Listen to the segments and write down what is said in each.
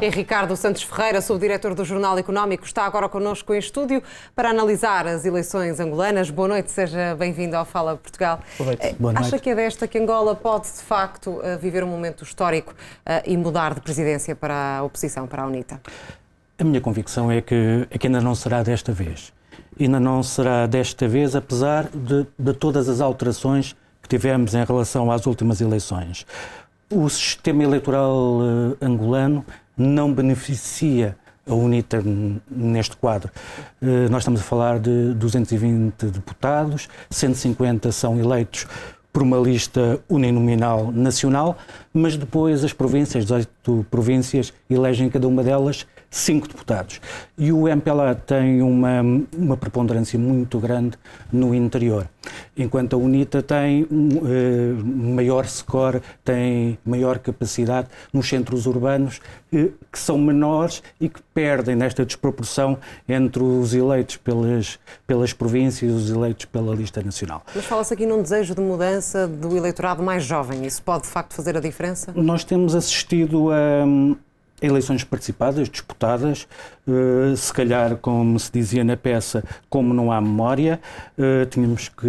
É Ricardo Santos Ferreira, subdiretor do Jornal Económico, está agora connosco em estúdio para analisar as eleições angolanas. Boa noite, seja bem-vindo ao Fala Portugal. Boa noite. Eh, Boa noite. Acha que é desta que Angola pode, de facto, eh, viver um momento histórico eh, e mudar de presidência para a oposição, para a UNITA? A minha convicção é que, é que ainda não será desta vez. Ainda não será desta vez, apesar de, de todas as alterações que tivemos em relação às últimas eleições. O sistema eleitoral angolano não beneficia a UNITA neste quadro. Eh, nós estamos a falar de 220 deputados, 150 são eleitos por uma lista uninominal nacional, mas depois as províncias, 18 províncias, elegem cada uma delas cinco deputados. E o MPLA tem uma, uma preponderância muito grande no interior, enquanto a UNITA tem uh, maior score, tem maior capacidade nos centros urbanos, uh, que são menores e que perdem nesta desproporção entre os eleitos pelas, pelas províncias e os eleitos pela lista nacional. Mas fala-se aqui num desejo de mudança do eleitorado mais jovem. Isso pode, de facto, fazer a diferença? Nós temos assistido a eleições participadas, disputadas, uh, se calhar, como se dizia na peça, como não há memória, uh, tínhamos que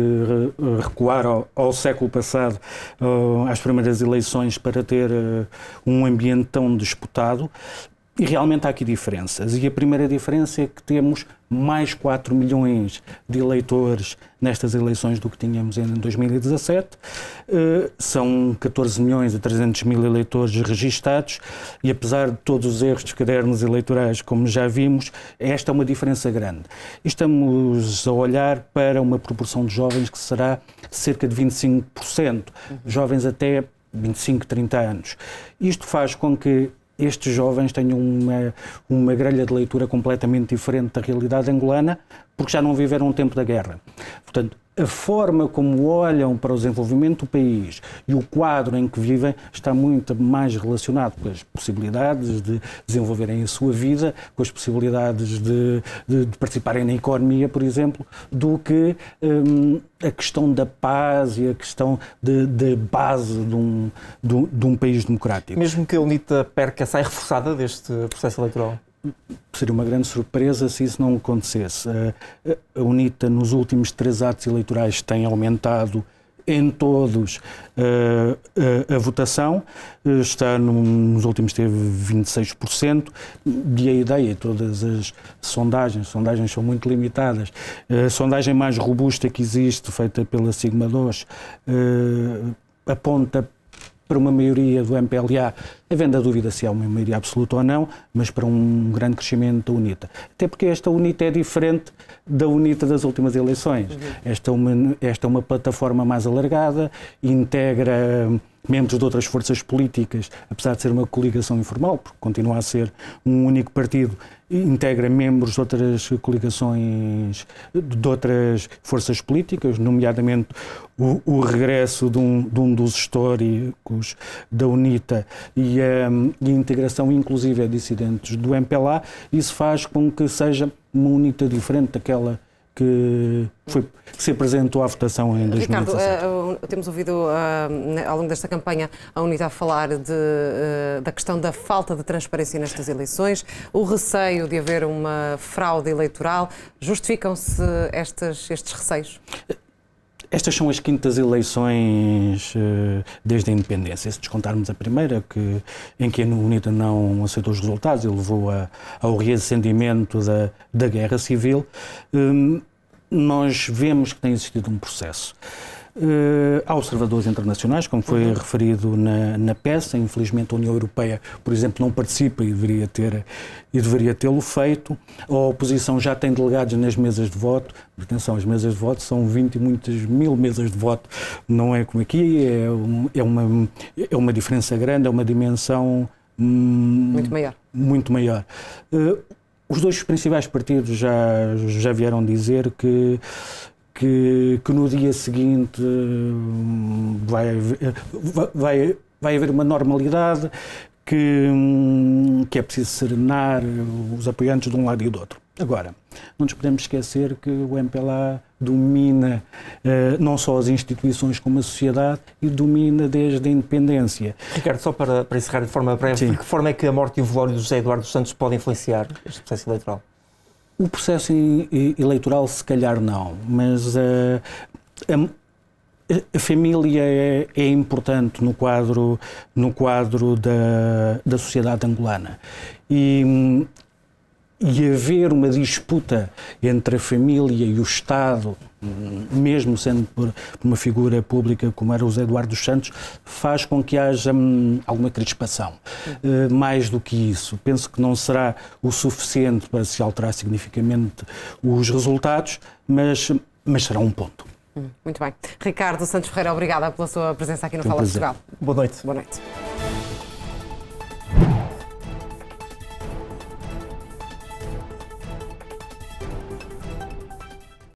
recuar ao, ao século passado, uh, às primeiras eleições, para ter um ambiente tão disputado. E realmente há aqui diferenças. E a primeira diferença é que temos mais 4 milhões de eleitores nestas eleições do que tínhamos em 2017. Uh, eh, são 14 milhões e 300 mil eleitores registados e apesar de todos os erros de cadernos eleitorais, como já vimos, esta é uma diferença grande. estamos a olhar para uma proporção de jovens que será cerca de 25%, uhum. jovens até 25, 30 anos. Isto faz com que estes jovens tenham uma, uma grelha de leitura completamente diferente da realidade angolana, porque já não viveram o tempo da guerra. Portanto, a forma como olham para o desenvolvimento do país e o quadro em que vivem está muito mais relacionado com as possibilidades de desenvolverem a sua vida, com as possibilidades de, de, de participarem na economia, por exemplo, do que hum, a questão da paz e a questão da base de um, de um país democrático. Mesmo que a UNITA perca, sai reforçada deste processo eleitoral? seria uma grande surpresa se isso não acontecesse. A UNITA, nos últimos três atos eleitorais, tem aumentado em todos a, votação, está nos últimos teve 26%, e a ideia, todas as sondagens, sondagens são muito limitadas, a sondagem mais robusta que existe, feita pela Sigma 2, eh, aponta para uma maioria do MPLA, havendo a dúvida se é uma maioria absoluta ou não, mas para um grande crescimento da UNITA. Até porque esta UNITA é diferente da UNITA das últimas eleições. Uhum. Esta é uma, esta é uma plataforma mais alargada, integra hum, membros de outras forças políticas, apesar de ser uma coligação informal, porque continua a ser um único partido, integra membros de outras coligações, de outras forças políticas, nomeadamente o, o regresso de um, de um, dos históricos da UNITA e a, e a integração inclusive a dissidentes do MPLA, isso faz com que seja uma UNITA diferente daquela que foi, se apresentou à votação em 2017. Ricardo, uh, temos ouvido uh, ao longo desta campanha a Unidade falar de, uh, da questão da falta de transparência nestas eleições, o receio de haver uma fraude eleitoral. Justificam-se estes receios? Estas são as quintas eleições eh, desde a independência. Se descontarmos a primeira, que, em que a UNITA não aceitou os resultados e levou a, ao reacendimento da, da guerra civil, eh, nós vemos que tem existido um processo. Eh, há observadores internacionais, como foi uhum. referido na, na, peça. Infelizmente, a União Europeia, por exemplo, não participa e deveria ter e deveria tê-lo feito. A oposição já tem delegados nas mesas de voto. Atenção, as mesas de voto são 20 e muitas mil mesas de voto, não é como aqui. É, um, é, uma, é uma diferença grande, é uma dimensão. Hum, muito maior. Muito maior. Uh, os dois principais partidos já, já vieram dizer que que, que no dia seguinte hum, vai, vai, vai haver uma normalidade, que, hum, que é preciso serenar os apoiantes de um lado e do outro. Agora, não nos podemos esquecer que o MPLA domina eh, não só as instituições como a sociedade e domina desde a independência. Ricardo, só para, para encerrar de forma breve, Sim. de que forma é que a morte e o velório de José Eduardo Santos podem influenciar este processo eleitoral? O processo eleitoral, se calhar, não, mas eh, a, a, família é, é, importante no quadro, no quadro da, da sociedade angolana. E, e haver uma disputa entre a família e o Estado, mesmo sendo por uma figura pública como era o José Eduardo dos Santos, faz com que haja hum, alguma crispação. Eh, mais do que isso, penso que não será o suficiente para se alterar significativamente os resultados, mas, mas será um ponto. Hum, muito bem. Ricardo Santos Ferreira, obrigada pela sua presença aqui no Fala Portugal. Boa noite. Boa noite.